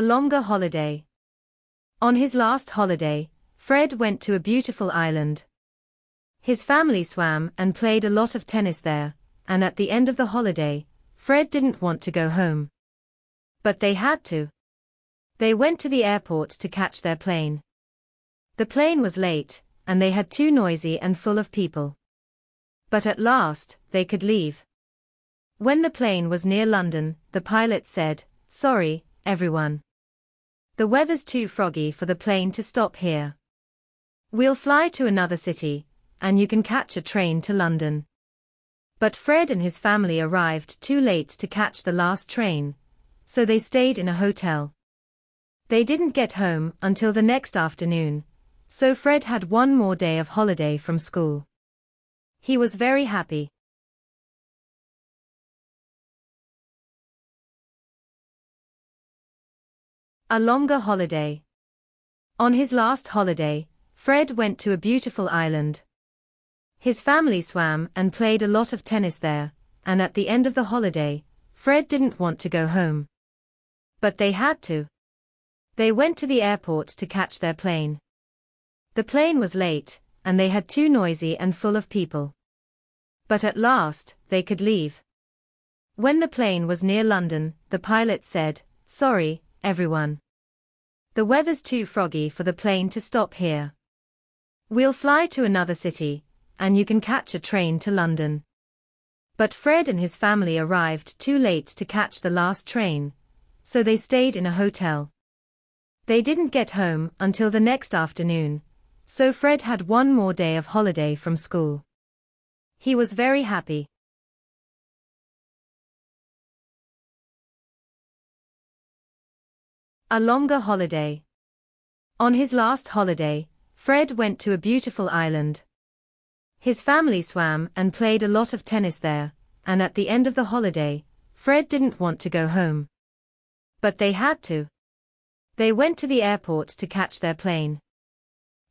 A longer holiday. On his last holiday, Fred went to a beautiful island. His family swam and played a lot of tennis there, and at the end of the holiday, Fred didn't want to go home. But they had to. They went to the airport to catch their plane. The plane was late, and they had too noisy and full of people. But at last, they could leave. When the plane was near London, the pilot said, Sorry, everyone. The weather's too froggy for the plane to stop here. We'll fly to another city, and you can catch a train to London. But Fred and his family arrived too late to catch the last train, so they stayed in a hotel. They didn't get home until the next afternoon, so Fred had one more day of holiday from school. He was very happy. A longer holiday. On his last holiday, Fred went to a beautiful island. His family swam and played a lot of tennis there, and at the end of the holiday, Fred didn't want to go home. But they had to. They went to the airport to catch their plane. The plane was late, and they had too noisy and full of people. But at last, they could leave. When the plane was near London, the pilot said, Sorry, everyone. The weather's too froggy for the plane to stop here. We'll fly to another city, and you can catch a train to London. But Fred and his family arrived too late to catch the last train, so they stayed in a hotel. They didn't get home until the next afternoon, so Fred had one more day of holiday from school. He was very happy. A longer holiday. On his last holiday, Fred went to a beautiful island. His family swam and played a lot of tennis there, and at the end of the holiday, Fred didn't want to go home. But they had to. They went to the airport to catch their plane.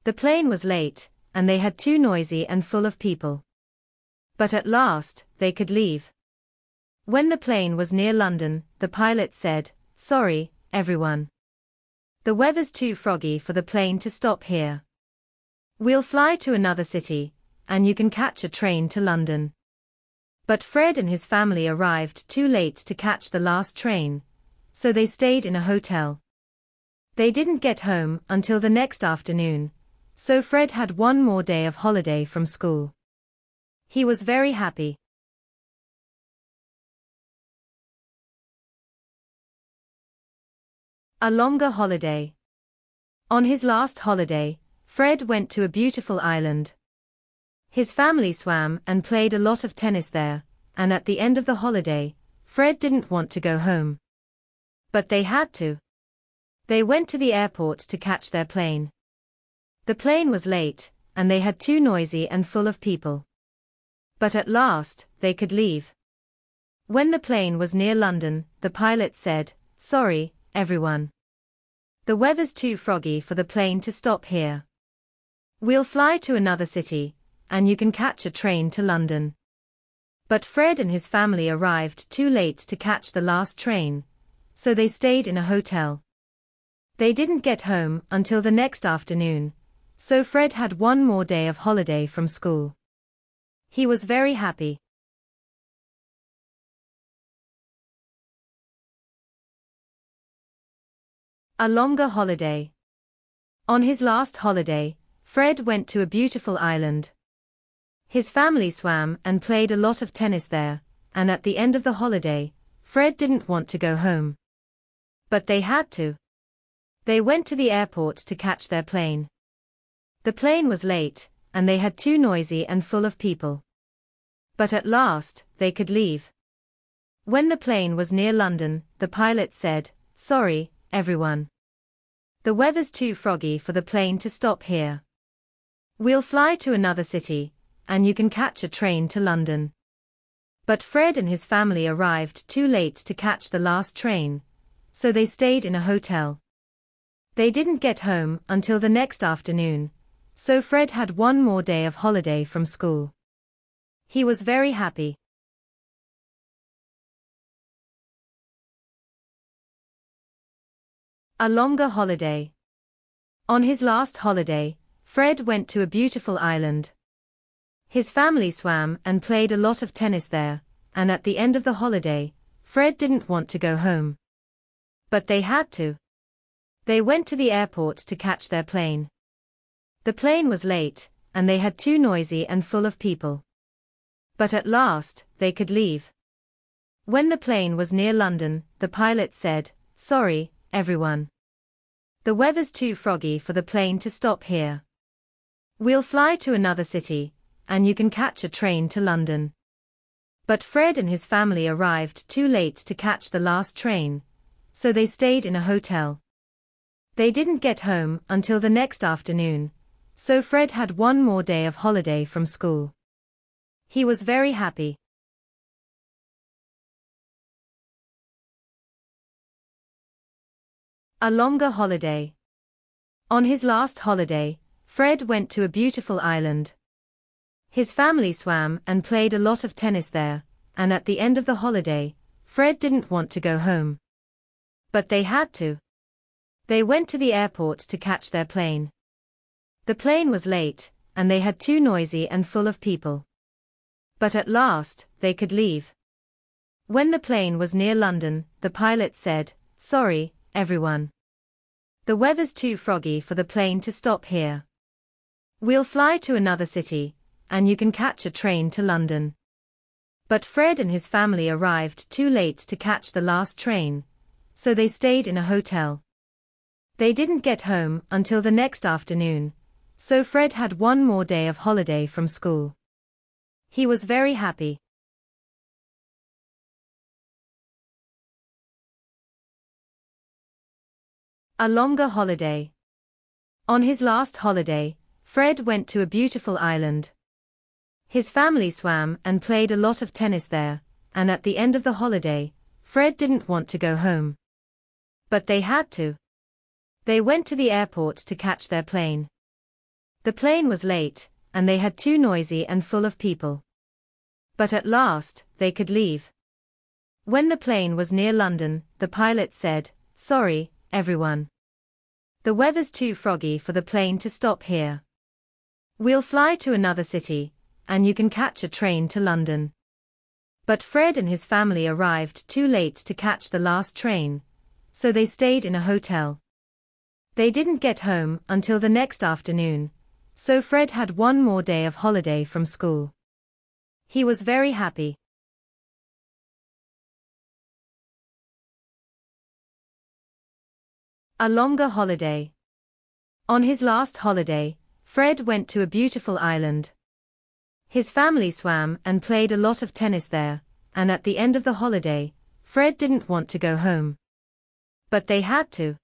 The plane was late, and they had too noisy and full of people. But at last, they could leave. When the plane was near London, the pilot said, Sorry, everyone. The weather's too froggy for the plane to stop here. We'll fly to another city, and you can catch a train to London. But Fred and his family arrived too late to catch the last train, so they stayed in a hotel. They didn't get home until the next afternoon, so Fred had one more day of holiday from school. He was very happy. A longer holiday. On his last holiday, Fred went to a beautiful island. His family swam and played a lot of tennis there, and at the end of the holiday, Fred didn't want to go home. But they had to. They went to the airport to catch their plane. The plane was late, and they had too noisy and full of people. But at last, they could leave. When the plane was near London, the pilot said, Sorry, everyone. The weather's too froggy for the plane to stop here. We'll fly to another city, and you can catch a train to London. But Fred and his family arrived too late to catch the last train, so they stayed in a hotel. They didn't get home until the next afternoon, so Fred had one more day of holiday from school. He was very happy. A longer holiday. On his last holiday, Fred went to a beautiful island. His family swam and played a lot of tennis there, and at the end of the holiday, Fred didn't want to go home. But they had to. They went to the airport to catch their plane. The plane was late, and they had too noisy and full of people. But at last, they could leave. When the plane was near London, the pilot said, Sorry, everyone. The weather's too froggy for the plane to stop here. We'll fly to another city, and you can catch a train to London. But Fred and his family arrived too late to catch the last train, so they stayed in a hotel. They didn't get home until the next afternoon, so Fred had one more day of holiday from school. He was very happy. A longer holiday. On his last holiday, Fred went to a beautiful island. His family swam and played a lot of tennis there, and at the end of the holiday, Fred didn't want to go home. But they had to. They went to the airport to catch their plane. The plane was late, and they had too noisy and full of people. But at last, they could leave. When the plane was near London, the pilot said, Sorry, everyone. The weather's too froggy for the plane to stop here. We'll fly to another city, and you can catch a train to London. But Fred and his family arrived too late to catch the last train, so they stayed in a hotel. They didn't get home until the next afternoon, so Fred had one more day of holiday from school. He was very happy. A longer holiday. On his last holiday, Fred went to a beautiful island. His family swam and played a lot of tennis there, and at the end of the holiday, Fred didn't want to go home. But they had to. They went to the airport to catch their plane. The plane was late, and they had too noisy and full of people. But at last, they could leave. When the plane was near London, the pilot said, Sorry, everyone. The weather's too froggy for the plane to stop here. We'll fly to another city, and you can catch a train to London. But Fred and his family arrived too late to catch the last train, so they stayed in a hotel. They didn't get home until the next afternoon, so Fred had one more day of holiday from school. He was very happy. A longer holiday. On his last holiday, Fred went to a beautiful island. His family swam and played a lot of tennis there, and at the end of the holiday, Fred didn't want to go home. But they had to. They went to the airport to catch their plane. The plane was late, and they had too noisy and full of people. But at last, they could leave. When the plane was near London, the pilot said, Sorry, everyone. The weather's too froggy for the plane to stop here. We'll fly to another city, and you can catch a train to London. But Fred and his family arrived too late to catch the last train, so they stayed in a hotel. They didn't get home until the next afternoon, so Fred had one more day of holiday from school. He was very happy. A longer holiday. On his last holiday, Fred went to a beautiful island. His family swam and played a lot of tennis there, and at the end of the holiday, Fred didn't want to go home. But they had to.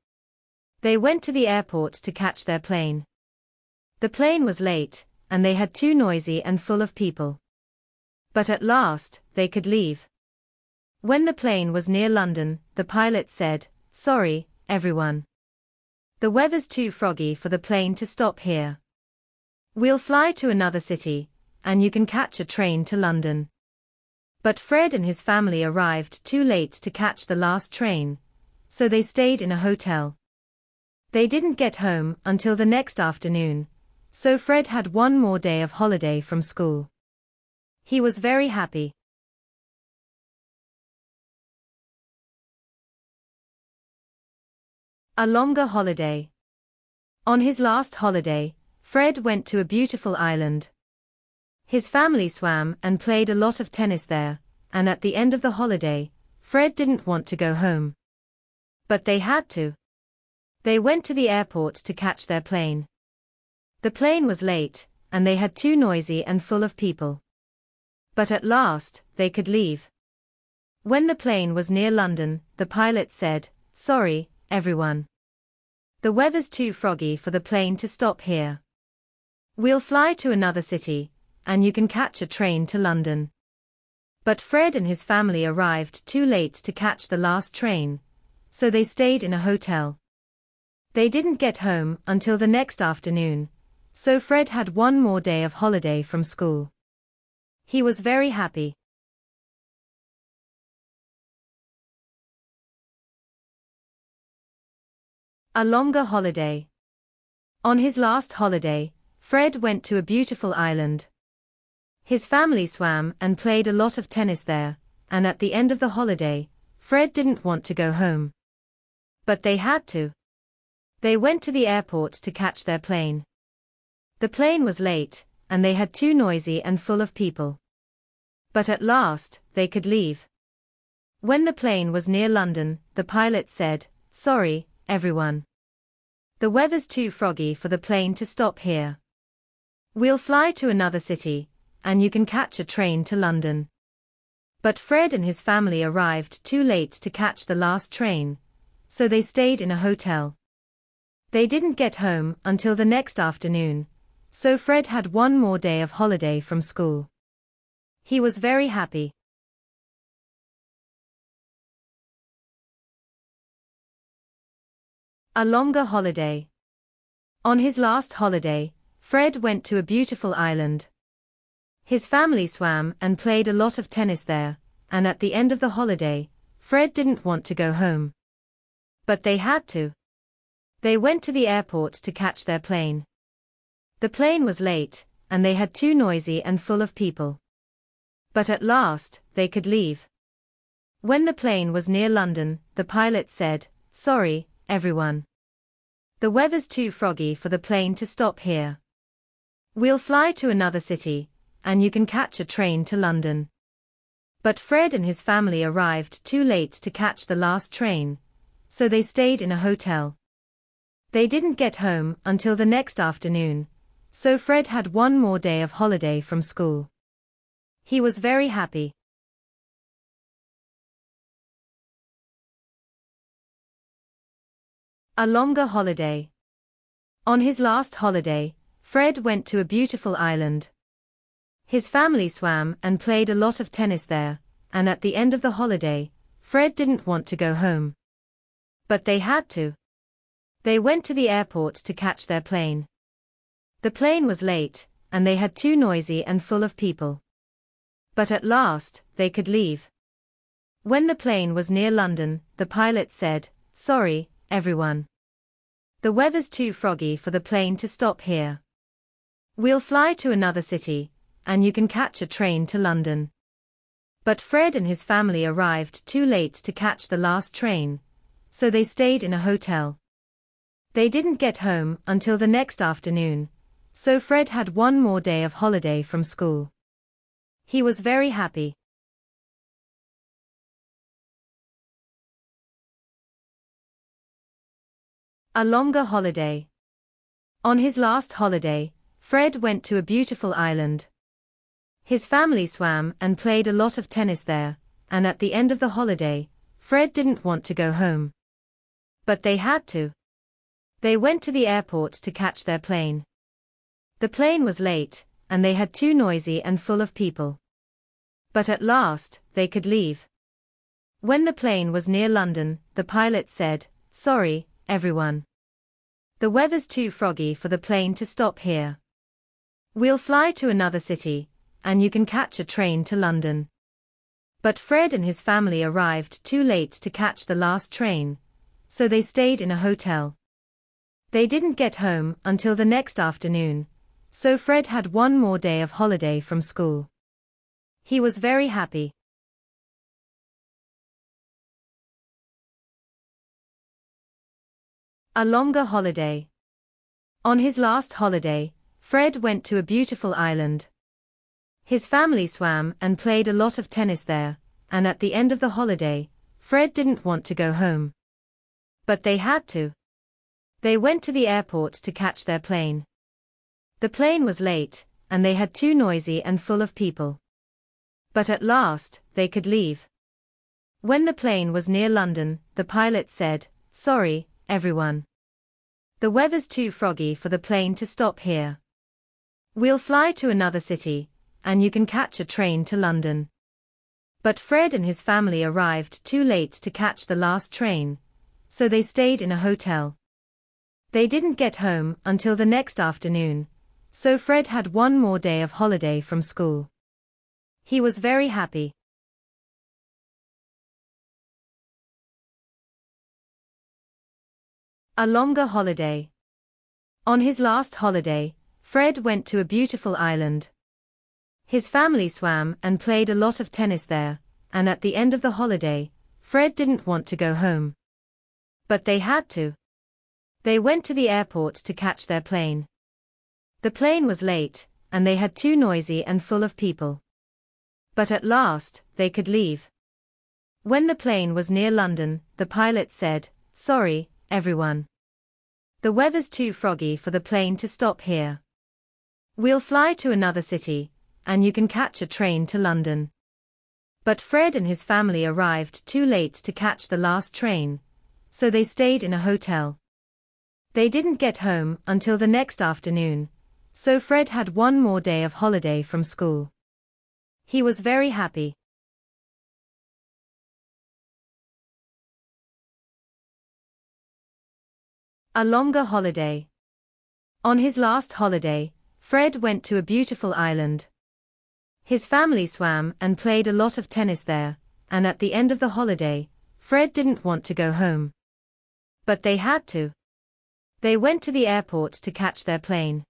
They went to the airport to catch their plane. The plane was late, and they had too noisy and full of people. But at last, they could leave. When the plane was near London, the pilot said, Sorry, everyone. The weather's too froggy for the plane to stop here. We'll fly to another city, and you can catch a train to London. But Fred and his family arrived too late to catch the last train, so they stayed in a hotel. They didn't get home until the next afternoon, so Fred had one more day of holiday from school. He was very happy. A longer holiday. On his last holiday, Fred went to a beautiful island. His family swam and played a lot of tennis there, and at the end of the holiday, Fred didn't want to go home. But they had to. They went to the airport to catch their plane. The plane was late, and they had too noisy and full of people. But at last, they could leave. When the plane was near London, the pilot said, Sorry, everyone. The weather's too froggy for the plane to stop here. We'll fly to another city, and you can catch a train to London. But Fred and his family arrived too late to catch the last train, so they stayed in a hotel. They didn't get home until the next afternoon, so Fred had one more day of holiday from school. He was very happy. A longer holiday. On his last holiday, Fred went to a beautiful island. His family swam and played a lot of tennis there, and at the end of the holiday, Fred didn't want to go home. But they had to. They went to the airport to catch their plane. The plane was late, and they had too noisy and full of people. But at last, they could leave. When the plane was near London, the pilot said, Sorry, everyone. The weather's too froggy for the plane to stop here. We'll fly to another city, and you can catch a train to London. But Fred and his family arrived too late to catch the last train, so they stayed in a hotel. They didn't get home until the next afternoon, so Fred had one more day of holiday from school. He was very happy. A longer holiday. On his last holiday, Fred went to a beautiful island. His family swam and played a lot of tennis there, and at the end of the holiday, Fred didn't want to go home. But they had to. They went to the airport to catch their plane. The plane was late, and they had too noisy and full of people. But at last, they could leave. When the plane was near London, the pilot said, Sorry, everyone. The weather's too froggy for the plane to stop here. We'll fly to another city, and you can catch a train to London. But Fred and his family arrived too late to catch the last train, so they stayed in a hotel. They didn't get home until the next afternoon, so Fred had one more day of holiday from school. He was very happy. A longer holiday. On his last holiday, Fred went to a beautiful island. His family swam and played a lot of tennis there, and at the end of the holiday, Fred didn't want to go home. But they had to. They went to the airport to catch their plane. The plane was late, and they had too noisy and full of people. But at last, they could leave. When the plane was near London, the pilot said, Sorry, everyone. The weather's too froggy for the plane to stop here. We'll fly to another city, and you can catch a train to London. But Fred and his family arrived too late to catch the last train, so they stayed in a hotel. They didn't get home until the next afternoon, so Fred had one more day of holiday from school. He was very happy. A longer holiday. On his last holiday, Fred went to a beautiful island. His family swam and played a lot of tennis there, and at the end of the holiday, Fred didn't want to go home. But they had to. They went to the airport to catch their plane. The plane was late, and they had too noisy and full of people. But at last, they could leave. When the plane was near London, the pilot said, Sorry, everyone. The weather's too froggy for the plane to stop here. We'll fly to another city, and you can catch a train to London. But Fred and his family arrived too late to catch the last train, so they stayed in a hotel. They didn't get home until the next afternoon, so Fred had one more day of holiday from school. He was very happy. A longer holiday. On his last holiday, Fred went to a beautiful island. His family swam and played a lot of tennis there, and at the end of the holiday, Fred didn't want to go home. But they had to. They went to the airport to catch their plane. The plane was late, and they had too noisy and full of people. But at last, they could leave. When the plane was near London, the pilot said, Sorry, everyone. The weather's too froggy for the plane to stop here. We'll fly to another city, and you can catch a train to London. But Fred and his family arrived too late to catch the last train, so they stayed in a hotel. They didn't get home until the next afternoon, so Fred had one more day of holiday from school. He was very happy. A longer holiday. On his last holiday, Fred went to a beautiful island. His family swam and played a lot of tennis there, and at the end of the holiday, Fred didn't want to go home. But they had to. They went to the airport to catch their plane. The plane was late, and they had too noisy and full of people. But at last, they could leave. When the plane was near London, the pilot said, Sorry, everyone. The weather's too froggy for the plane to stop here. We'll fly to another city, and you can catch a train to London. But Fred and his family arrived too late to catch the last train, so they stayed in a hotel. They didn't get home until the next afternoon, so Fred had one more day of holiday from school. He was very happy. A longer holiday. On his last holiday, Fred went to a beautiful island. His family swam and played a lot of tennis there, and at the end of the holiday, Fred didn't want to go home. But they had to. They went to the airport to catch their plane.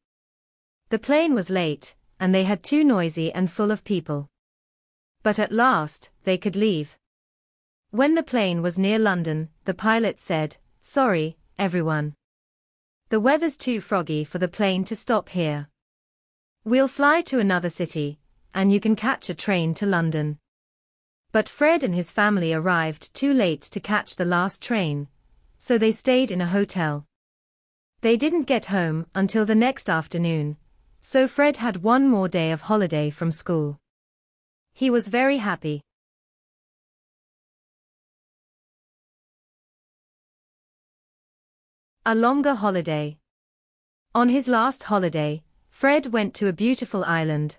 The plane was late, and they had too noisy and full of people. But at last, they could leave. When the plane was near London, the pilot said, Sorry, everyone. The weather's too froggy for the plane to stop here. We'll fly to another city, and you can catch a train to London. But Fred and his family arrived too late to catch the last train, so they stayed in a hotel. They didn't get home until the next afternoon, so Fred had one more day of holiday from school. He was very happy. A longer holiday. On his last holiday, Fred went to a beautiful island.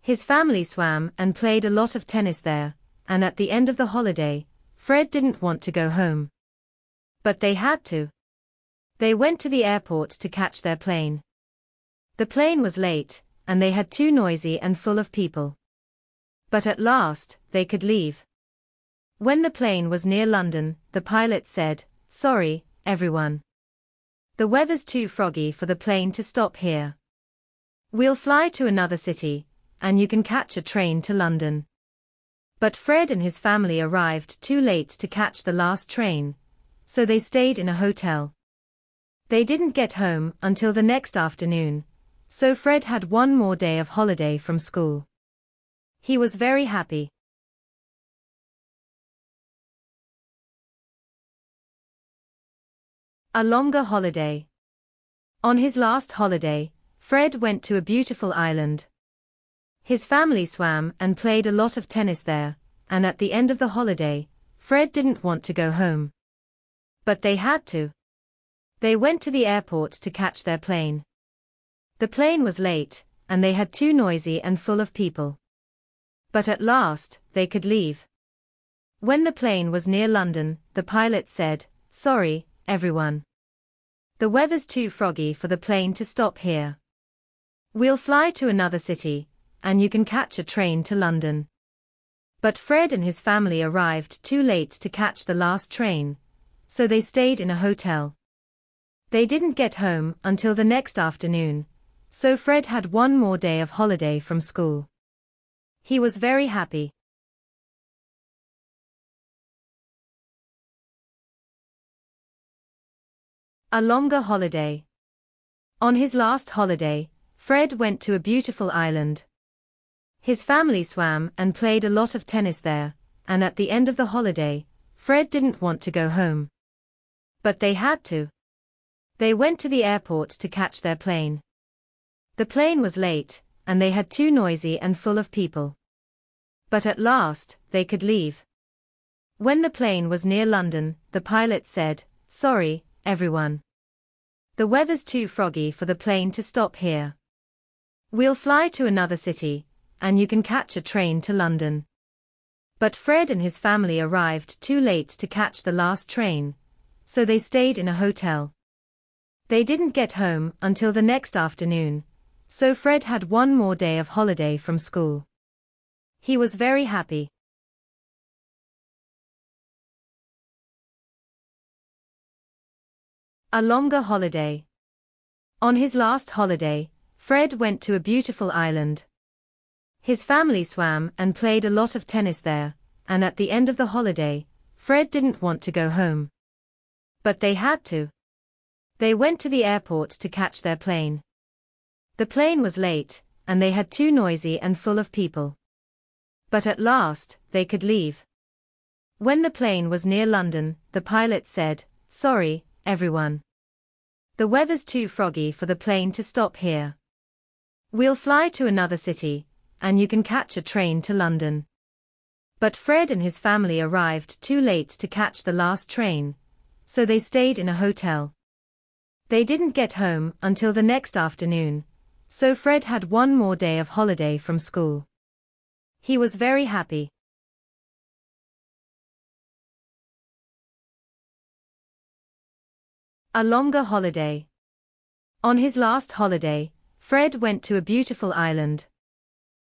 His family swam and played a lot of tennis there, and at the end of the holiday, Fred didn't want to go home. But they had to. They went to the airport to catch their plane. The plane was late, and they had too noisy and full of people. But at last, they could leave. When the plane was near London, the pilot said, Sorry, everyone. The weather's too froggy for the plane to stop here. We'll fly to another city, and you can catch a train to London. But Fred and his family arrived too late to catch the last train, so they stayed in a hotel. They didn't get home until the next afternoon, so Fred had one more day of holiday from school. He was very happy. A longer holiday. On his last holiday, Fred went to a beautiful island. His family swam and played a lot of tennis there, and at the end of the holiday, Fred didn't want to go home. But they had to. They went to the airport to catch their plane. The plane was late, and they had too noisy and full of people. But at last, they could leave. When the plane was near London, the pilot said, Sorry, everyone. The weather's too froggy for the plane to stop here. We'll fly to another city, and you can catch a train to London. But Fred and his family arrived too late to catch the last train, so they stayed in a hotel. They didn't get home until the next afternoon, so Fred had one more day of holiday from school. He was very happy. A longer holiday. On his last holiday, Fred went to a beautiful island. His family swam and played a lot of tennis there, and at the end of the holiday, Fred didn't want to go home. But they had to. They went to the airport to catch their plane. The plane was late, and they had too noisy and full of people. But at last, they could leave. When the plane was near London, the pilot said, Sorry, everyone. The weather's too froggy for the plane to stop here. We'll fly to another city, and you can catch a train to London. But Fred and his family arrived too late to catch the last train, so they stayed in a hotel. They didn't get home until the next afternoon, so Fred had one more day of holiday from school. He was very happy. A longer holiday. On his last holiday, Fred went to a beautiful island. His family swam and played a lot of tennis there, and at the end of the holiday, Fred didn't want to go home. But they had to. They went to the airport to catch their plane. The plane was late, and they had too noisy and full of people. But at last, they could leave. When the plane was near London, the pilot said, Sorry, everyone. The weather's too froggy for the plane to stop here. We'll fly to another city, and you can catch a train to London. But Fred and his family arrived too late to catch the last train, so they stayed in a hotel. They didn't get home until the next afternoon, so Fred had one more day of holiday from school. He was very happy. A longer holiday. On his last holiday, Fred went to a beautiful island.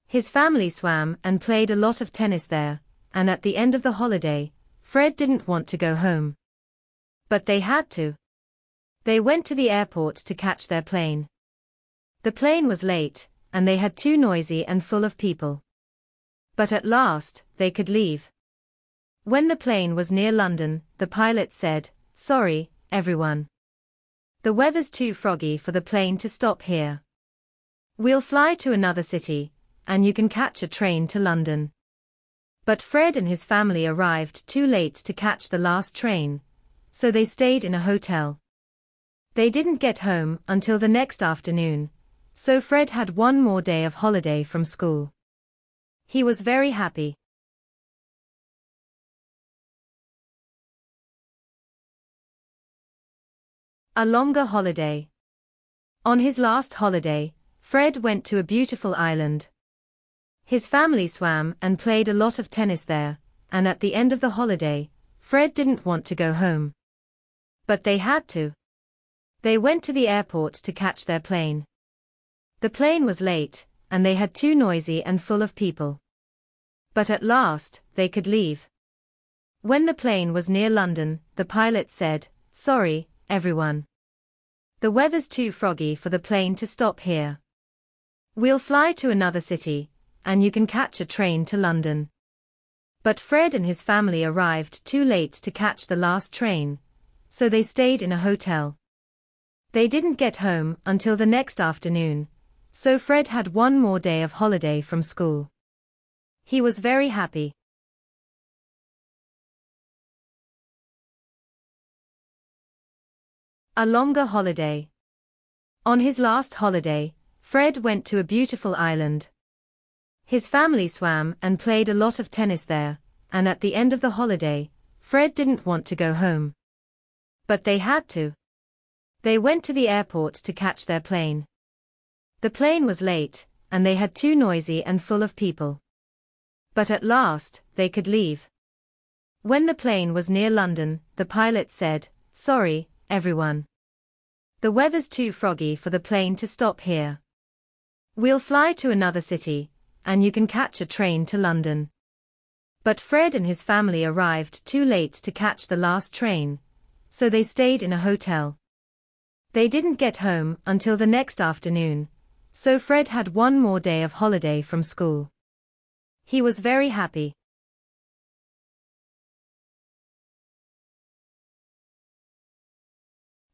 His family swam and played a lot of tennis there, and at the end of the holiday, Fred didn't want to go home. But they had to. They went to the airport to catch their plane. The plane was late, and they had too noisy and full of people. But at last, they could leave. When the plane was near London, the pilot said, Sorry, everyone. The weather's too froggy for the plane to stop here. We'll fly to another city, and you can catch a train to London. But Fred and his family arrived too late to catch the last train, so they stayed in a hotel. They didn't get home until the next afternoon, so Fred had one more day of holiday from school. He was very happy. A longer holiday. On his last holiday, Fred went to a beautiful island. His family swam and played a lot of tennis there, and at the end of the holiday, Fred didn't want to go home. But they had to. They went to the airport to catch their plane. The plane was late, and they had too noisy and full of people. But at last, they could leave. When the plane was near London, the pilot said, Sorry, everyone. The weather's too froggy for the plane to stop here. We'll fly to another city, and you can catch a train to London. But Fred and his family arrived too late to catch the last train, so they stayed in a hotel. They didn't get home until the next afternoon, so Fred had one more day of holiday from school. He was very happy. A longer holiday. On his last holiday, Fred went to a beautiful island. His family swam and played a lot of tennis there, and at the end of the holiday, Fred didn't want to go home. But they had to. They went to the airport to catch their plane. The plane was late, and they had too noisy and full of people. But at last, they could leave. When the plane was near London, the pilot said, Sorry, everyone. The weather's too froggy for the plane to stop here. We'll fly to another city, and you can catch a train to London. But Fred and his family arrived too late to catch the last train, so they stayed in a hotel. They didn't get home until the next afternoon, so Fred had one more day of holiday from school. He was very happy.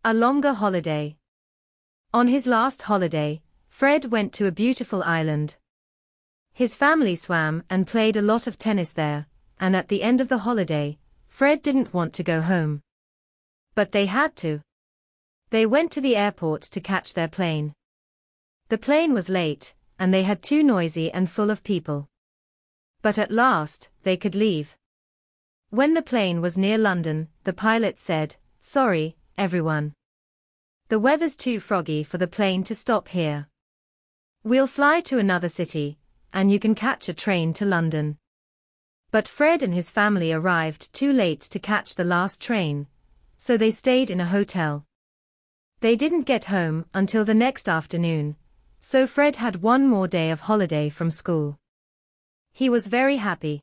A longer holiday. On his last holiday, Fred went to a beautiful island. His family swam and played a lot of tennis there, and at the end of the holiday, Fred didn't want to go home. But they had to. They went to the airport to catch their plane. The plane was late, and they had too noisy and full of people. But at last, they could leave. When the plane was near London, the pilot said, Sorry, everyone. The weather's too froggy for the plane to stop here. We'll fly to another city, and you can catch a train to London. But Fred and his family arrived too late to catch the last train, so they stayed in a hotel. They didn't get home until the next afternoon, so Fred had one more day of holiday from school. He was very happy.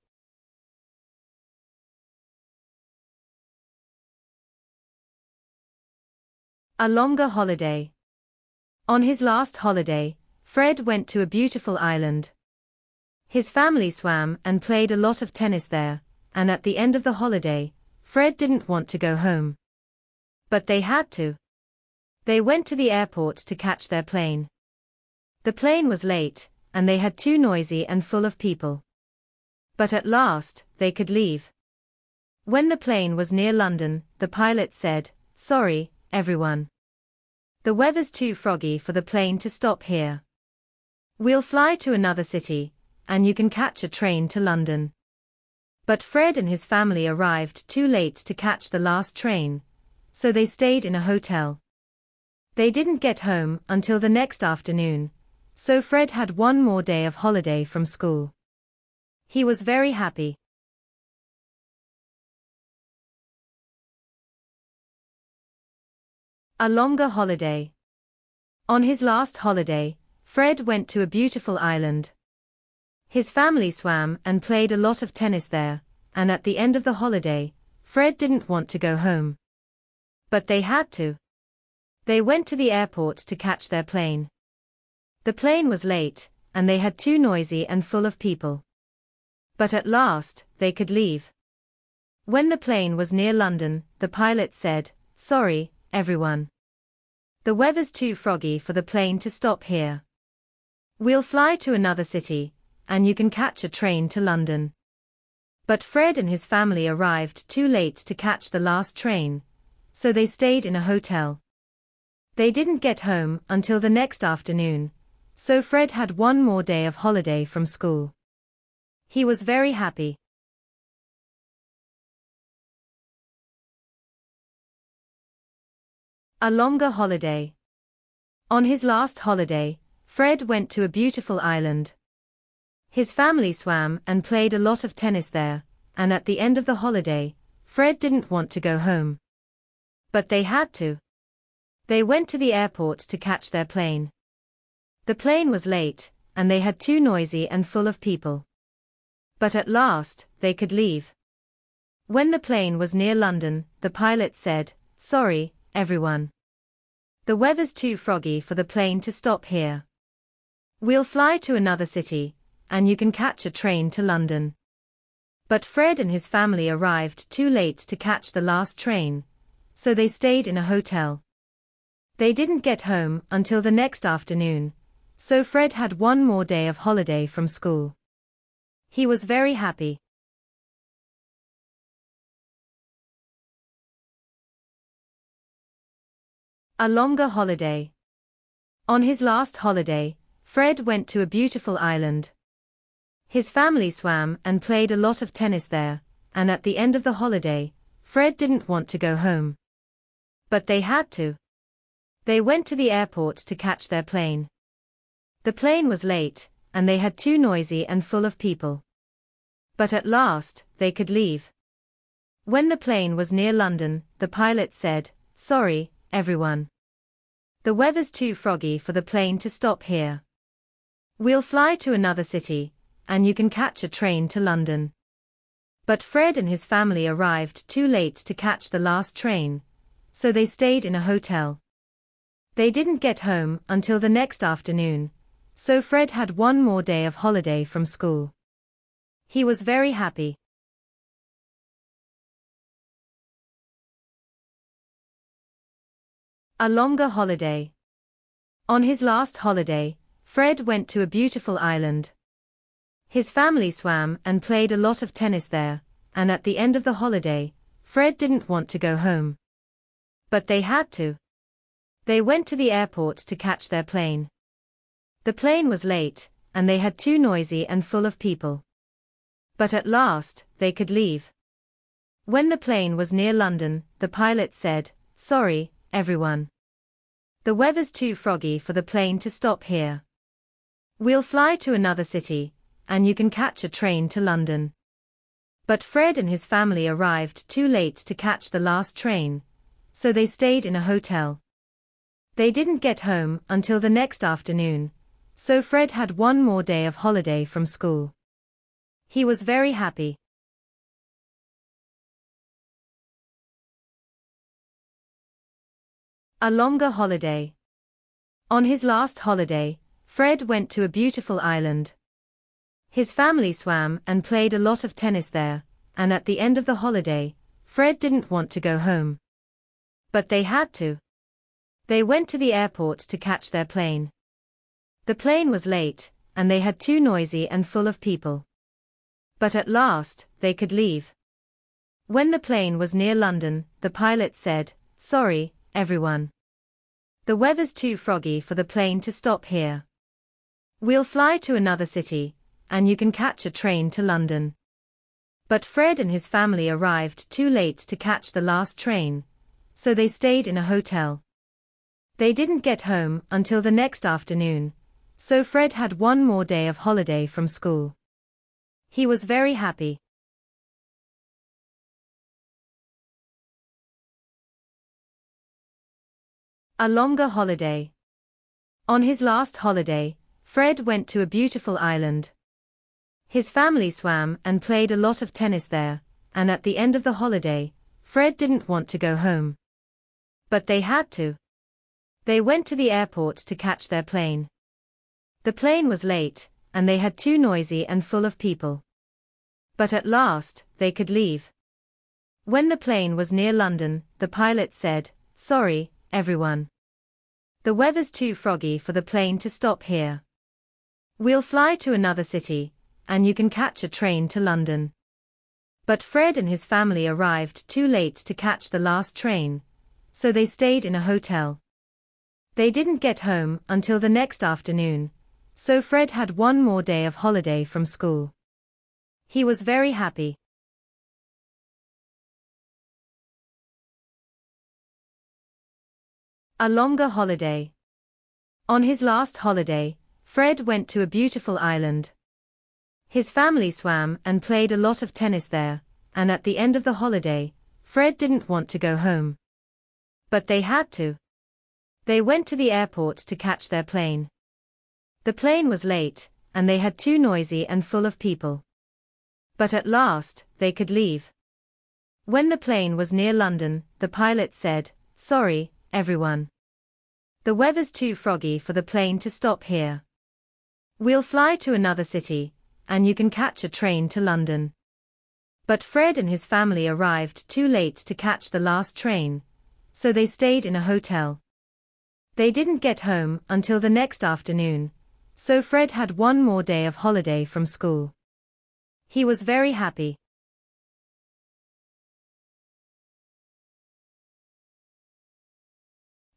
A longer holiday. On his last holiday, Fred went to a beautiful island. His family swam and played a lot of tennis there, and at the end of the holiday, Fred didn't want to go home. But they had to. They went to the airport to catch their plane. The plane was late, and they had too noisy and full of people. But at last, they could leave. When the plane was near London, the pilot said, Sorry, everyone. The weather's too froggy for the plane to stop here. We'll fly to another city, and you can catch a train to London. But Fred and his family arrived too late to catch the last train, so they stayed in a hotel. They didn't get home until the next afternoon, so Fred had one more day of holiday from school. He was very happy. A longer holiday. On his last holiday, Fred went to a beautiful island. His family swam and played a lot of tennis there, and at the end of the holiday, Fred didn't want to go home. But they had to. They went to the airport to catch their plane. The plane was late, and they had too noisy and full of people. But at last, they could leave. When the plane was near London, the pilot said, Sorry, everyone. The weather's too froggy for the plane to stop here. We'll fly to another city, and you can catch a train to London. But Fred and his family arrived too late to catch the last train, so they stayed in a hotel. They didn't get home until the next afternoon, so Fred had one more day of holiday from school. He was very happy. A longer holiday. On his last holiday, Fred went to a beautiful island. His family swam and played a lot of tennis there, and at the end of the holiday, Fred didn't want to go home. But they had to. They went to the airport to catch their plane. The plane was late, and they had too noisy and full of people. But at last, they could leave. When the plane was near London, the pilot said, Sorry, everyone. The weather's too froggy for the plane to stop here. We'll fly to another city, and you can catch a train to London. But Fred and his family arrived too late to catch the last train, so they stayed in a hotel. They didn't get home until the next afternoon, so Fred had one more day of holiday from school. He was very happy. A longer holiday. On his last holiday, Fred went to a beautiful island. His family swam and played a lot of tennis there, and at the end of the holiday, Fred didn't want to go home. But they had to. They went to the airport to catch their plane. The plane was late, and they had too noisy and full of people. But at last, they could leave. When the plane was near London, the pilot said, Sorry, everyone. The weather's too froggy for the plane to stop here. We'll fly to another city, and you can catch a train to London. But Fred and his family arrived too late to catch the last train, so they stayed in a hotel. They didn't get home until the next afternoon, so Fred had one more day of holiday from school. He was very happy. A longer holiday. On his last holiday, Fred went to a beautiful island. His family swam and played a lot of tennis there, and at the end of the holiday, Fred didn't want to go home. But they had to. They went to the airport to catch their plane. The plane was late, and they had too noisy and full of people. But at last, they could leave. When the plane was near London, the pilot said, Sorry, everyone. The weather's too froggy for the plane to stop here. We'll fly to another city, and you can catch a train to London. But Fred and his family arrived too late to catch the last train, so they stayed in a hotel. They didn't get home until the next afternoon, so Fred had one more day of holiday from school. He was very happy. A longer holiday. On his last holiday, Fred went to a beautiful island. His family swam and played a lot of tennis there, and at the end of the holiday, Fred didn't want to go home. But they had to. They went to the airport to catch their plane. The plane was late, and they had too noisy and full of people. But at last, they could leave. When the plane was near London, the pilot said, Sorry, everyone. The weather's too froggy for the plane to stop here. We'll fly to another city, and you can catch a train to London. But Fred and his family arrived too late to catch the last train, so they stayed in a hotel. They didn't get home until the next afternoon, so Fred had one more day of holiday from school. He was very happy. A longer holiday. On his last holiday, Fred went to a beautiful island. His family swam and played a lot of tennis there, and at the end of the holiday, Fred didn't want to go home. But they had to. They went to the airport to catch their plane. The plane was late, and they had too noisy and full of people. But at last, they could leave. When the plane was near London, the pilot said, Sorry, everyone. The weather's too froggy for the plane to stop here. We'll fly to another city, and you can catch a train to London. But Fred and his family arrived too late to catch the last train, so they stayed in a hotel. They didn't get home until the next afternoon, so Fred had one more day of holiday from school. He was very happy. A longer holiday. On his last holiday, Fred went to a beautiful island. His family swam and played a lot of tennis there, and at the end of the holiday, Fred didn't want to go home. But they had to. They went to the airport to catch their plane. The plane was late, and they had too noisy and full of people. But at last, they could leave. When the plane was near London, the pilot said, Sorry, everyone. The weather's too froggy for the plane to stop here. We'll fly to another city, and you can catch a train to London. But Fred and his family arrived too late to catch the last train, so they stayed in a hotel. They didn't get home until the next afternoon, so Fred had one more day of holiday from school. He was very happy.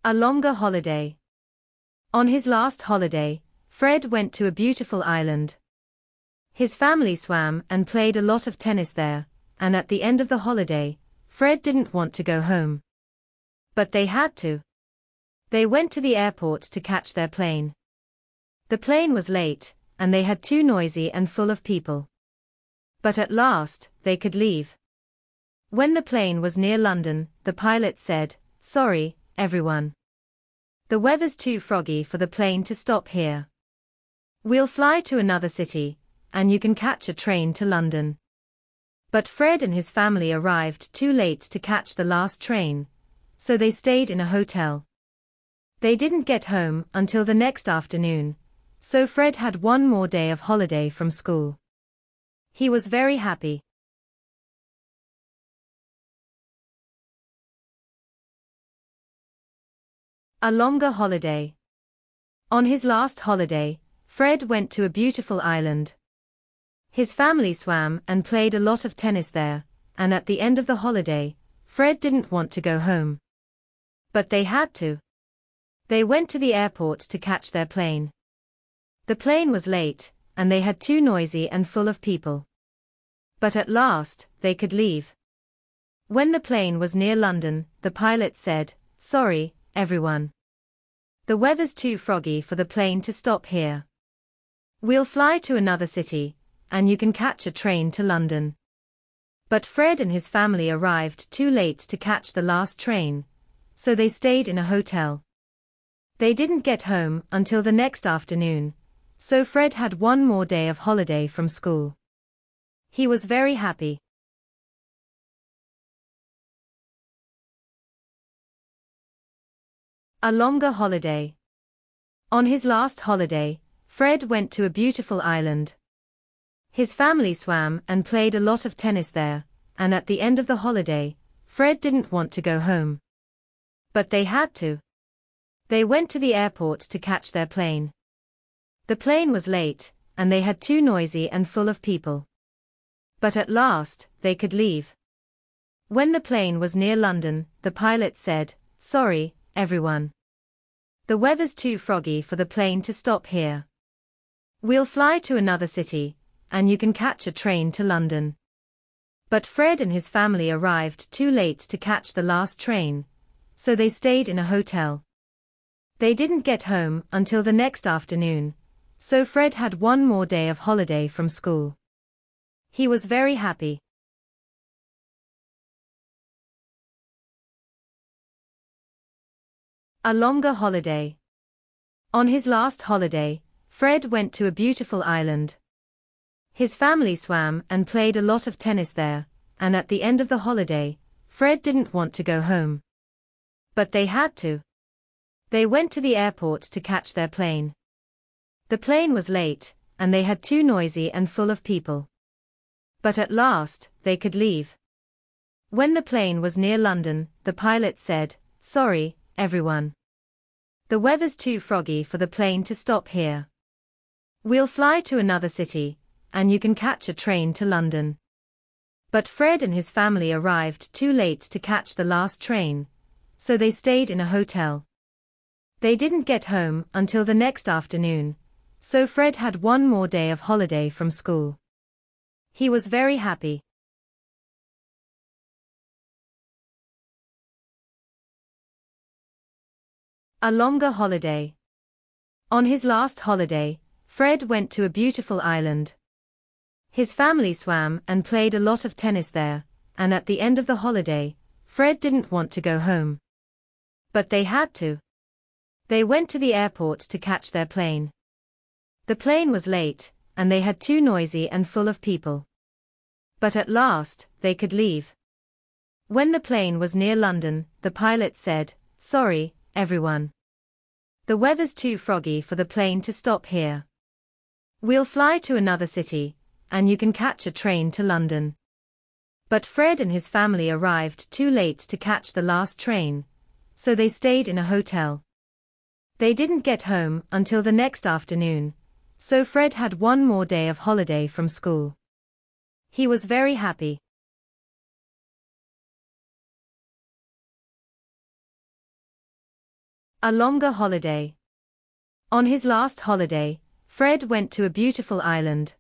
A longer holiday. On his last holiday, Fred went to a beautiful island. His family swam and played a lot of tennis there, and at the end of the holiday, Fred didn't want to go home. But they had to. They went to the airport to catch their plane. The plane was late, and they had too noisy and full of people. But at last, they could leave. When the plane was near London, the pilot said, Sorry, everyone. The weather's too froggy for the plane to stop here. We'll fly to another city, and you can catch a train to London. But Fred and his family arrived too late to catch the last train, so they stayed in a hotel. They didn't get home until the next afternoon, so Fred had one more day of holiday from school. He was very happy. A longer holiday. On his last holiday, Fred went to a beautiful island. His family swam and played a lot of tennis there, and at the end of the holiday, Fred didn't want to go home. But they had to. They went to the airport to catch their plane. The plane was late, and they had too noisy and full of people. But at last, they could leave. When the plane was near London, the pilot said, Sorry, everyone. The weather's too froggy for the plane to stop here. We'll fly to another city, and you can catch a train to London. But Fred and his family arrived too late to catch the last train, so they stayed in a hotel. They didn't get home until the next afternoon, so Fred had one more day of holiday from school. He was very happy. A longer holiday. On his last holiday, Fred went to a beautiful island. His family swam and played a lot of tennis there, and at the end of the holiday, Fred didn't want to go home. But they had to. They went to the airport to catch their plane. The plane was late, and they had too noisy and full of people. But at last, they could leave. When the plane was near London, the pilot said, Sorry, everyone. The weather's too froggy for the plane to stop here. We'll fly to another city, and you can catch a train to London. But Fred and his family arrived too late to catch the last train, so they stayed in a hotel. They didn't get home until the next afternoon, so Fred had one more day of holiday from school. He was very happy. A longer holiday. On his last holiday, Fred went to a beautiful island. His family swam and played a lot of tennis there, and at the end of the holiday, Fred didn't want to go home. But they had to. They went to the airport to catch their plane. The plane was late, and they had too noisy and full of people. But at last, they could leave. When the plane was near London, the pilot said, Sorry, everyone. The weather's too froggy for the plane to stop here. We'll fly to another city, and you can catch a train to London. But Fred and his family arrived too late to catch the last train, so they stayed in a hotel. They didn't get home until the next afternoon, so Fred had one more day of holiday from school. He was very happy. A longer holiday. On his last holiday, Fred went to a beautiful island. His family swam and played a lot of tennis there, and at the end of the holiday, Fred didn't want to go home. But they had to. They went to the airport to catch their plane. The plane was late, and they had too noisy and full of people. But at last, they could leave. When the plane was near London, the pilot said, Sorry, everyone. The weather's too froggy for the plane to stop here. We'll fly to another city, and you can catch a train to London. But Fred and his family arrived too late to catch the last train, so they stayed in a hotel. They didn't get home until the next afternoon, so Fred had one more day of holiday from school. He was very happy. A longer holiday. On his last holiday, Fred went to a beautiful island.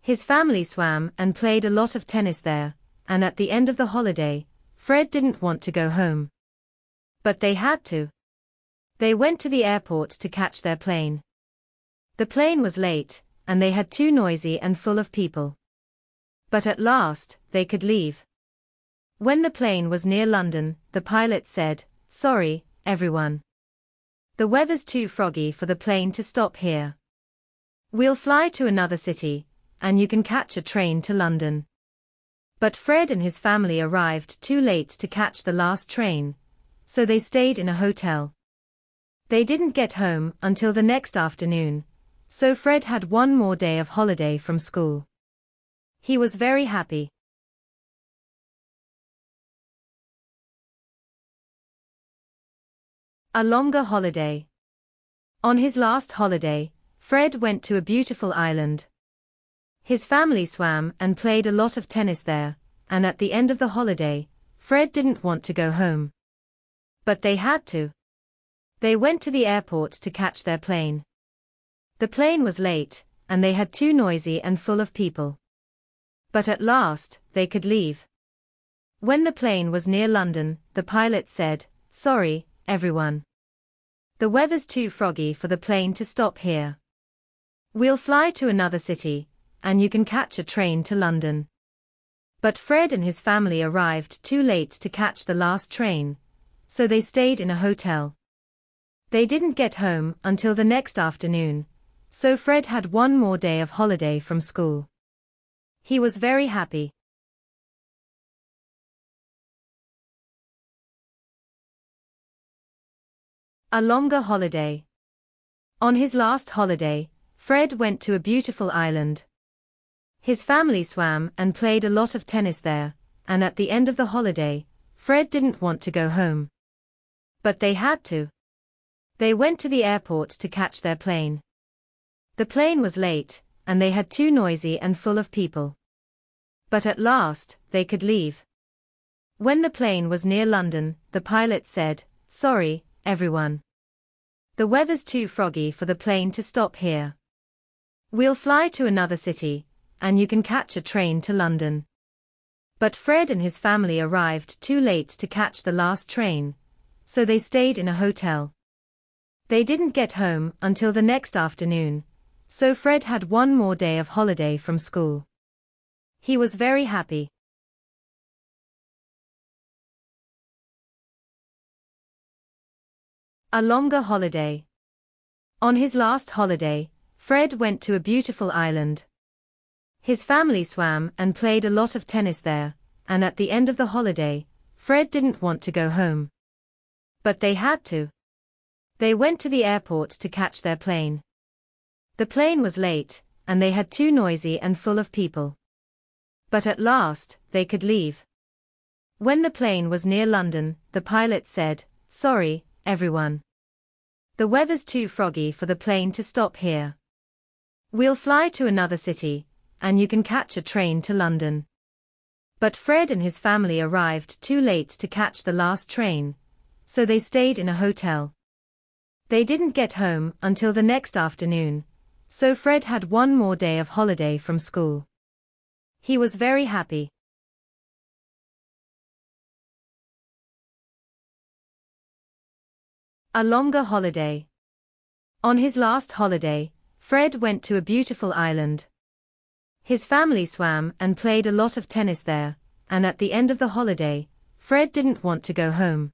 His family swam and played a lot of tennis there, and at the end of the holiday, Fred didn't want to go home. But they had to. They went to the airport to catch their plane. The plane was late, and they had too noisy and full of people. But at last, they could leave. When the plane was near London, the pilot said, Sorry, everyone. The weather's too froggy for the plane to stop here. We'll fly to another city, and you can catch a train to London. But Fred and his family arrived too late to catch the last train, so they stayed in a hotel. They didn't get home until the next afternoon, so Fred had one more day of holiday from school. He was very happy. A longer holiday. On his last holiday, Fred went to a beautiful island. His family swam and played a lot of tennis there, and at the end of the holiday, Fred didn't want to go home. But they had to. They went to the airport to catch their plane. The plane was late, and they had too noisy and full of people. But at last, they could leave. When the plane was near London, the pilot said, Sorry, everyone. The weather's too froggy for the plane to stop here. We'll fly to another city, and you can catch a train to London. But Fred and his family arrived too late to catch the last train, so they stayed in a hotel. They didn't get home until the next afternoon, so Fred had one more day of holiday from school. He was very happy. A longer holiday. On his last holiday, Fred went to a beautiful island. His family swam and played a lot of tennis there, and at the end of the holiday, Fred didn't want to go home. But they had to. They went to the airport to catch their plane. The plane was late, and they had too noisy and full of people. But at last, they could leave. When the plane was near London, the pilot said, Sorry, everyone. The weather's too froggy for the plane to stop here. We'll fly to another city, and you can catch a train to London. But Fred and his family arrived too late to catch the last train, so they stayed in a hotel. They didn't get home until the next afternoon, so Fred had one more day of holiday from school. He was very happy. A longer holiday. On his last holiday, Fred went to a beautiful island. His family swam and played a lot of tennis there, and at the end of the holiday, Fred didn't want to go home. But they had to. They went to the airport to catch their plane. The plane was late, and they had too noisy and full of people. But at last, they could leave. When the plane was near London, the pilot said, Sorry, everyone. The weather's too froggy for the plane to stop here. We'll fly to another city, and you can catch a train to London. But Fred and his family arrived too late to catch the last train, so they stayed in a hotel. They didn't get home until the next afternoon, so Fred had one more day of holiday from school. He was very happy. A longer holiday. On his last holiday, Fred went to a beautiful island. His family swam and played a lot of tennis there, and at the end of the holiday, Fred didn't want to go home.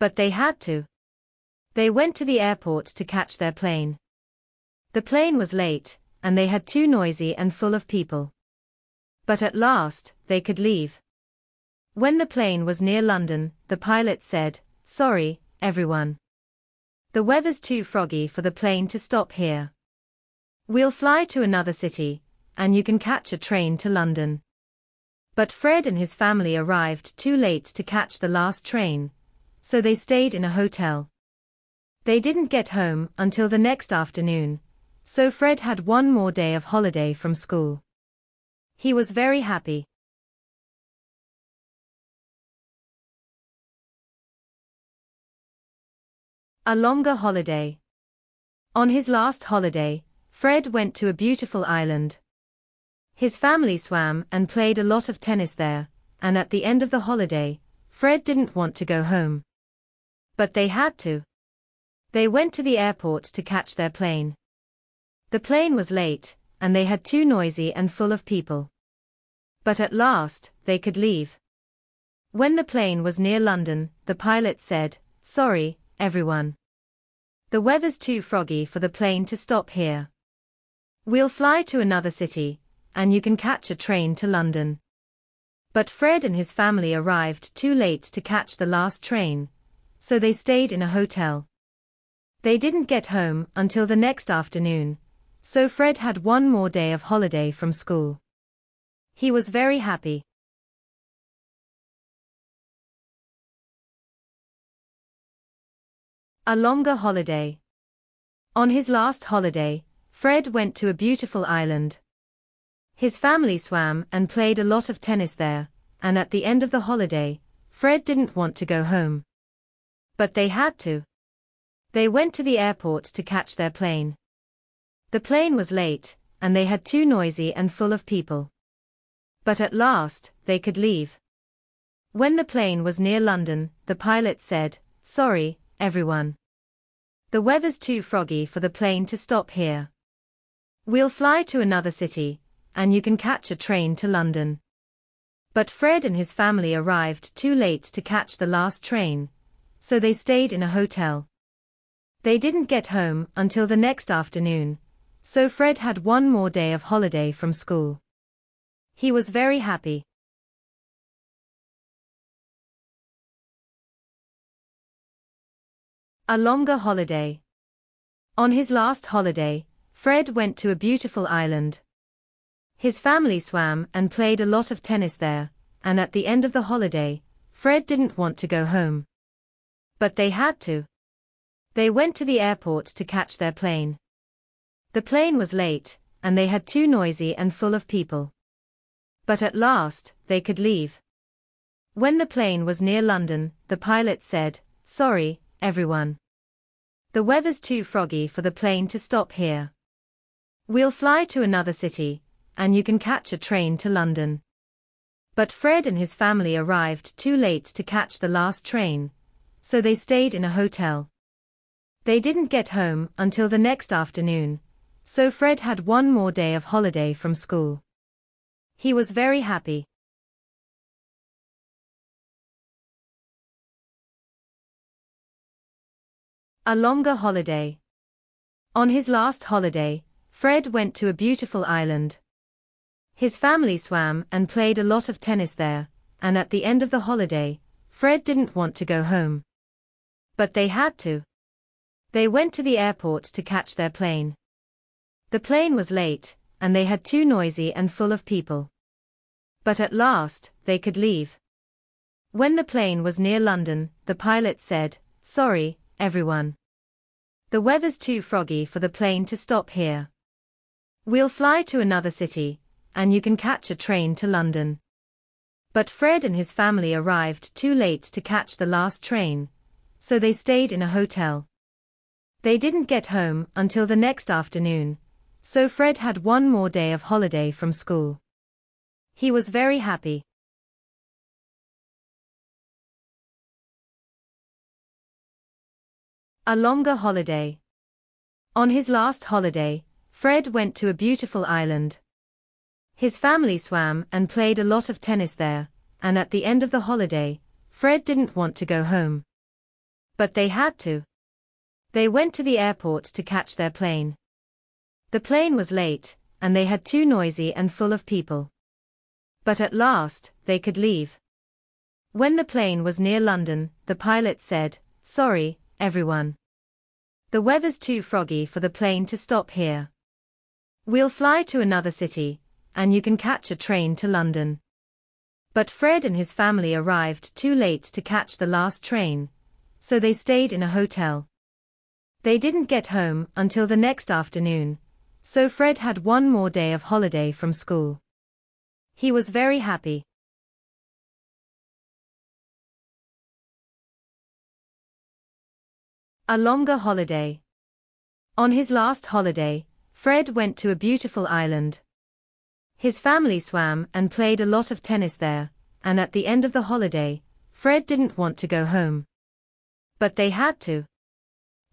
But they had to. They went to the airport to catch their plane. The plane was late, and they had too noisy and full of people. But at last, they could leave. When the plane was near London, the pilot said, Sorry, everyone. The weather's too froggy for the plane to stop here. We'll fly to another city, and you can catch a train to London. But Fred and his family arrived too late to catch the last train, so they stayed in a hotel. They didn't get home until the next afternoon, so Fred had one more day of holiday from school. He was very happy. A longer holiday. On his last holiday, Fred went to a beautiful island. His family swam and played a lot of tennis there, and at the end of the holiday, Fred didn't want to go home. But they had to. They went to the airport to catch their plane. The plane was late, and they had too noisy and full of people. But at last, they could leave. When the plane was near London, the pilot said, Sorry, everyone. The weather's too froggy for the plane to stop here. We'll fly to another city, and you can catch a train to London. But Fred and his family arrived too late to catch the last train, so they stayed in a hotel. They didn't get home until the next afternoon, so Fred had one more day of holiday from school. He was very happy. A longer holiday. On his last holiday, Fred went to a beautiful island. His family swam and played a lot of tennis there, and at the end of the holiday, Fred didn't want to go home. But they had to. They went to the airport to catch their plane. The plane was late, and they had too noisy and full of people. But at last, they could leave. When the plane was near London, the pilot said, Sorry, everyone. The weather's too froggy for the plane to stop here. We'll fly to another city, and you can catch a train to London. But Fred and his family arrived too late to catch the last train, so they stayed in a hotel. They didn't get home until the next afternoon, so Fred had one more day of holiday from school. He was very happy. A longer holiday. On his last holiday, Fred went to a beautiful island. His family swam and played a lot of tennis there, and at the end of the holiday, Fred didn't want to go home. But they had to. They went to the airport to catch their plane. The plane was late, and they had too noisy and full of people. But at last, they could leave. When the plane was near London, the pilot said, Sorry, everyone. The weather's too froggy for the plane to stop here. We'll fly to another city, and you can catch a train to London. But Fred and his family arrived too late to catch the last train, so they stayed in a hotel. They didn't get home until the next afternoon, so Fred had one more day of holiday from school. He was very happy. A longer holiday. On his last holiday, Fred went to a beautiful island. His family swam and played a lot of tennis there, and at the end of the holiday, Fred didn't want to go home. But they had to. They went to the airport to catch their plane. The plane was late, and they had too noisy and full of people. But at last, they could leave. When the plane was near London, the pilot said, Sorry, everyone. The weather's too froggy for the plane to stop here. We'll fly to another city, and you can catch a train to London. But Fred and his family arrived too late to catch the last train, so they stayed in a hotel. They didn't get home until the next afternoon, so Fred had one more day of holiday from school. He was very happy. A longer holiday. On his last holiday, Fred went to a beautiful island. His family swam and played a lot of tennis there, and at the end of the holiday, Fred didn't want to go home. But they had to. They went to the airport to catch their plane. The plane was late, and they had too noisy and full of people. But at last, they could leave. When the plane was near London, the pilot said, Sorry, everyone. The weather's too froggy for the plane to stop here. We'll fly to another city, and you can catch a train to London. But Fred and his family arrived too late to catch the last train, so they stayed in a hotel. They didn't get home until the next afternoon, so Fred had one more day of holiday from school. He was very happy. A longer holiday. On his last holiday, Fred went to a beautiful island. His family swam and played a lot of tennis there, and at the end of the holiday, Fred didn't want to go home. But they had to.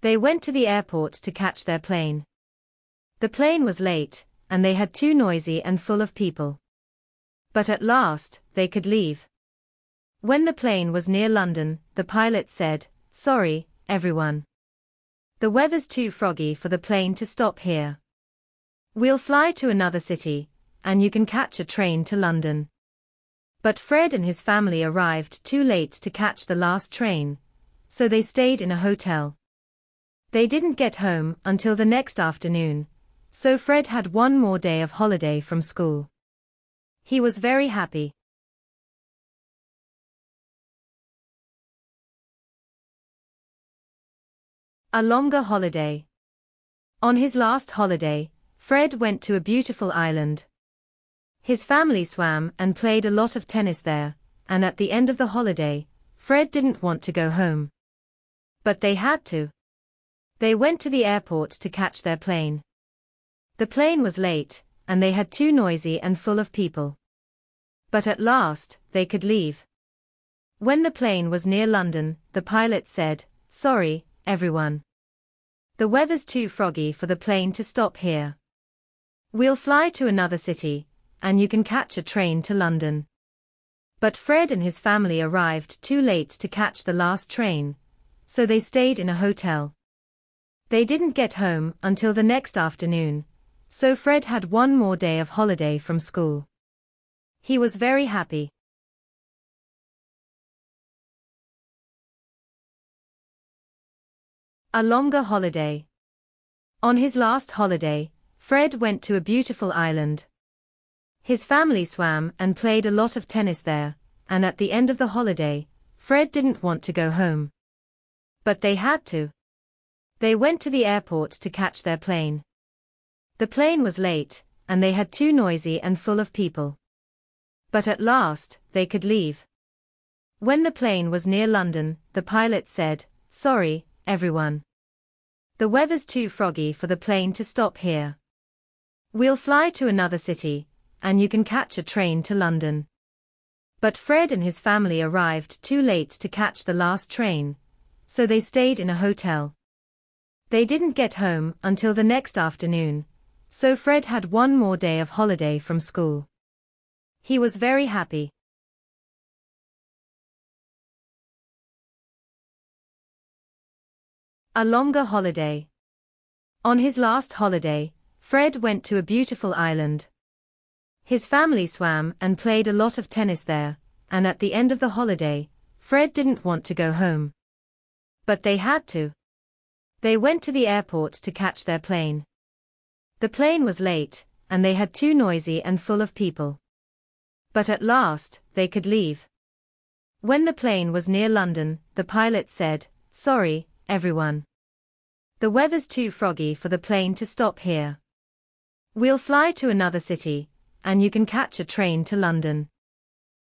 They went to the airport to catch their plane. The plane was late, and they had too noisy and full of people. But at last, they could leave. When the plane was near London, the pilot said, Sorry, everyone. The weather's too froggy for the plane to stop here. We'll fly to another city, and you can catch a train to London. But Fred and his family arrived too late to catch the last train, so they stayed in a hotel. They didn't get home until the next afternoon, so Fred had one more day of holiday from school. He was very happy. A longer holiday. On his last holiday, Fred went to a beautiful island. His family swam and played a lot of tennis there, and at the end of the holiday, Fred didn't want to go home. But they had to. They went to the airport to catch their plane. The plane was late, and they had too noisy and full of people. But at last, they could leave. When the plane was near London, the pilot said, Sorry, everyone. The weather's too froggy for the plane to stop here. We'll fly to another city, and you can catch a train to London. But Fred and his family arrived too late to catch the last train, so they stayed in a hotel. They didn't get home until the next afternoon, so Fred had one more day of holiday from school. He was very happy. A longer holiday. On his last holiday, Fred went to a beautiful island. His family swam and played a lot of tennis there, and at the end of the holiday, Fred didn't want to go home. But they had to. They went to the airport to catch their plane. The plane was late, and they had too noisy and full of people. But at last, they could leave. When the plane was near London, the pilot said, Sorry, everyone. The weather's too froggy for the plane to stop here. We'll fly to another city, and you can catch a train to London. But Fred and his family arrived too late to catch the last train, so they stayed in a hotel. They didn't get home until the next afternoon, so Fred had one more day of holiday from school. He was very happy. A longer holiday. On his last holiday, Fred went to a beautiful island. His family swam and played a lot of tennis there, and at the end of the holiday, Fred didn't want to go home. But they had to. They went to the airport to catch their plane. The plane was late, and they had too noisy and full of people. But at last, they could leave. When the plane was near London, the pilot said, Sorry, everyone. The weather's too froggy for the plane to stop here. We'll fly to another city, and you can catch a train to London.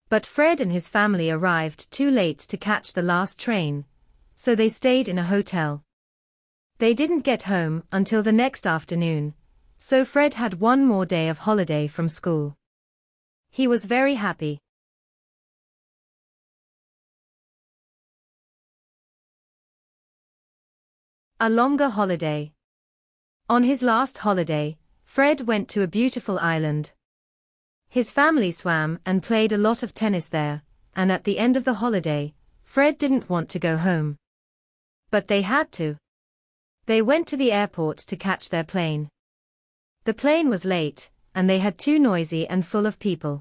But Fred and his family arrived too late to catch the last train, so they stayed in a hotel. They didn't get home until the next afternoon, so Fred had one more day of holiday from school. He was very happy. A longer holiday. On his last holiday, Fred went to a beautiful island. His family swam and played a lot of tennis there, and at the end of the holiday, Fred didn't want to go home. But they had to. They went to the airport to catch their plane. The plane was late, and they had too noisy and full of people.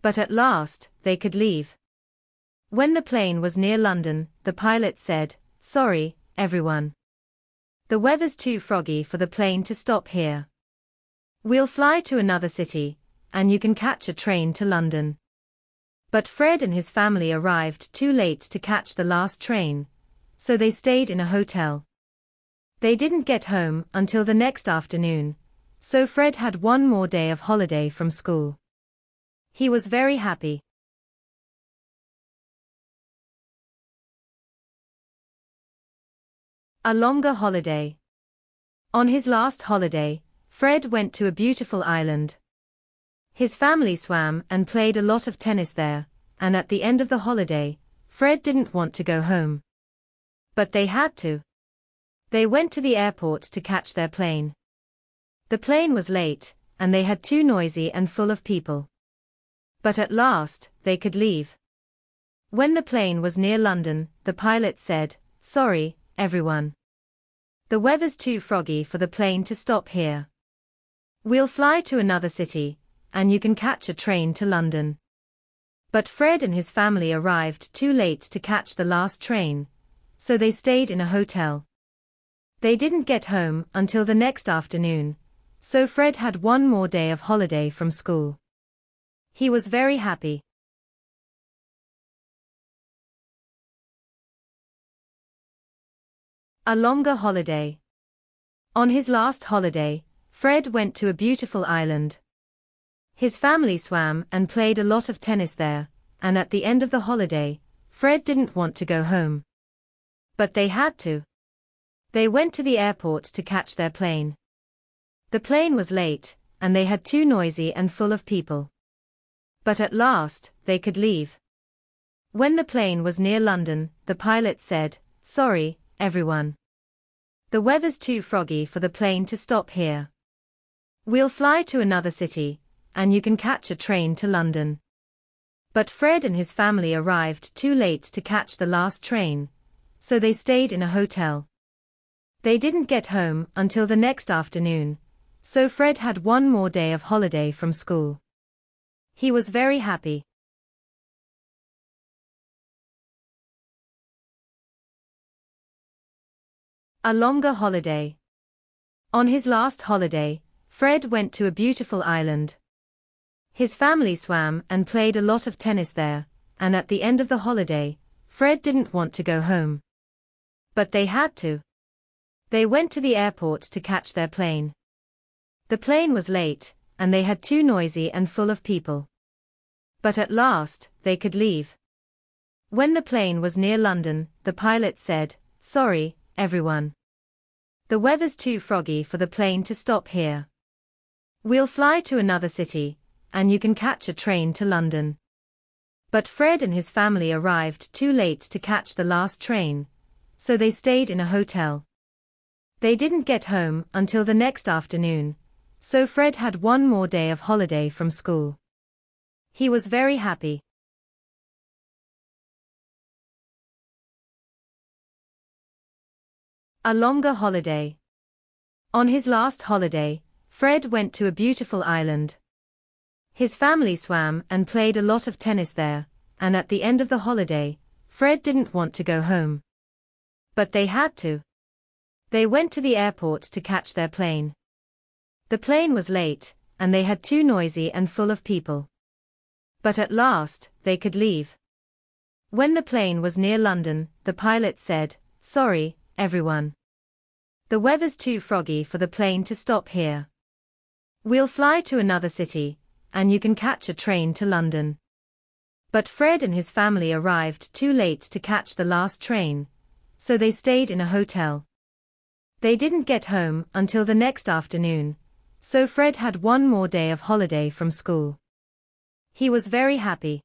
But at last, they could leave. When the plane was near London, the pilot said, Sorry, everyone. The weather's too froggy for the plane to stop here. We'll fly to another city, and you can catch a train to London. But Fred and his family arrived too late to catch the last train, so they stayed in a hotel. They didn't get home until the next afternoon, so Fred had one more day of holiday from school. He was very happy. A longer holiday. On his last holiday, Fred went to a beautiful island. His family swam and played a lot of tennis there, and at the end of the holiday, Fred didn't want to go home. But they had to. They went to the airport to catch their plane. The plane was late, and they had too noisy and full of people. But at last, they could leave. When the plane was near London, the pilot said, Sorry, everyone. The weather's too froggy for the plane to stop here. We'll fly to another city, and you can catch a train to London. But Fred and his family arrived too late to catch the last train, so they stayed in a hotel. They didn't get home until the next afternoon, so Fred had one more day of holiday from school. He was very happy. A longer holiday. On his last holiday, Fred went to a beautiful island. His family swam and played a lot of tennis there, and at the end of the holiday, Fred didn't want to go home. But they had to. They went to the airport to catch their plane. The plane was late, and they had too noisy and full of people. But at last, they could leave. When the plane was near London, the pilot said, Sorry, everyone. The weather's too froggy for the plane to stop here. We'll fly to another city, and you can catch a train to London. But Fred and his family arrived too late to catch the last train, so they stayed in a hotel. They didn't get home until the next afternoon, so Fred had one more day of holiday from school. He was very happy. A longer holiday. On his last holiday, Fred went to a beautiful island. His family swam and played a lot of tennis there, and at the end of the holiday, Fred didn't want to go home. But they had to. They went to the airport to catch their plane. The plane was late, and they had too noisy and full of people. But at last, they could leave. When the plane was near London, the pilot said, Sorry, everyone. The weather's too froggy for the plane to stop here. We'll fly to another city, and you can catch a train to London. But Fred and his family arrived too late to catch the last train, so they stayed in a hotel. They didn't get home until the next afternoon, so Fred had one more day of holiday from school. He was very happy. A longer holiday. On his last holiday, Fred went to a beautiful island. His family swam and played a lot of tennis there, and at the end of the holiday, Fred didn't want to go home. But they had to. They went to the airport to catch their plane. The plane was late, and they had too noisy and full of people. But at last, they could leave. When the plane was near London, the pilot said, Sorry, everyone. The weather's too froggy for the plane to stop here. We'll fly to another city, and you can catch a train to London. But Fred and his family arrived too late to catch the last train, so they stayed in a hotel. They didn't get home until the next afternoon, so Fred had one more day of holiday from school. He was very happy.